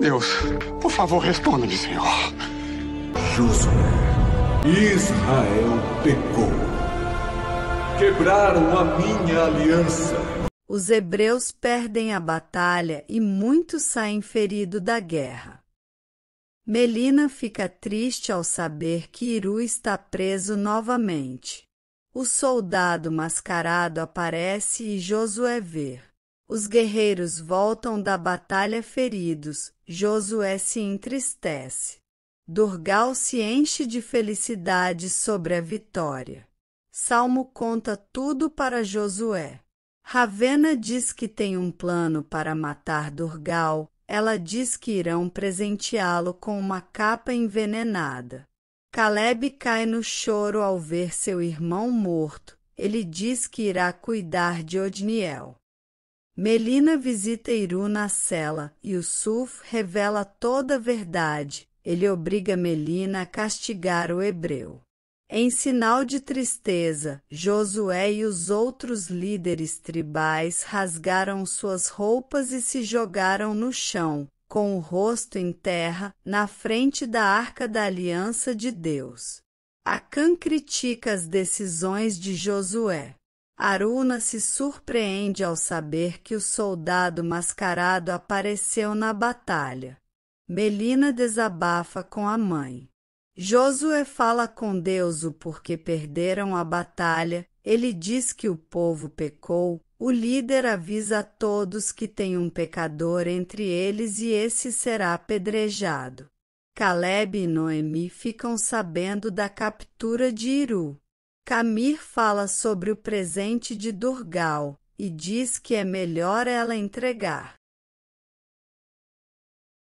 Deus, por favor, responda-me, Senhor. Josué, Israel pecou. Quebraram a minha aliança. Os hebreus perdem a batalha e muitos saem feridos da guerra. Melina fica triste ao saber que Iru está preso novamente. O soldado mascarado aparece e Josué vê. Os guerreiros voltam da batalha feridos. Josué se entristece. Durgal se enche de felicidade sobre a vitória. Salmo conta tudo para Josué. Ravena diz que tem um plano para matar Durgal. Ela diz que irão presenteá-lo com uma capa envenenada. Caleb cai no choro ao ver seu irmão morto. Ele diz que irá cuidar de Odniel. Melina visita Iru na cela e o Suf revela toda a verdade. Ele obriga Melina a castigar o hebreu. Em sinal de tristeza, Josué e os outros líderes tribais rasgaram suas roupas e se jogaram no chão, com o rosto em terra, na frente da arca da aliança de Deus. Acã critica as decisões de Josué. Aruna se surpreende ao saber que o soldado mascarado apareceu na batalha. Melina desabafa com a mãe. Josué fala com Deus o porquê perderam a batalha. Ele diz que o povo pecou. O líder avisa a todos que tem um pecador entre eles e esse será apedrejado. Caleb e Noemi ficam sabendo da captura de Iru. Camir fala sobre o presente de Durgal e diz que é melhor ela entregar.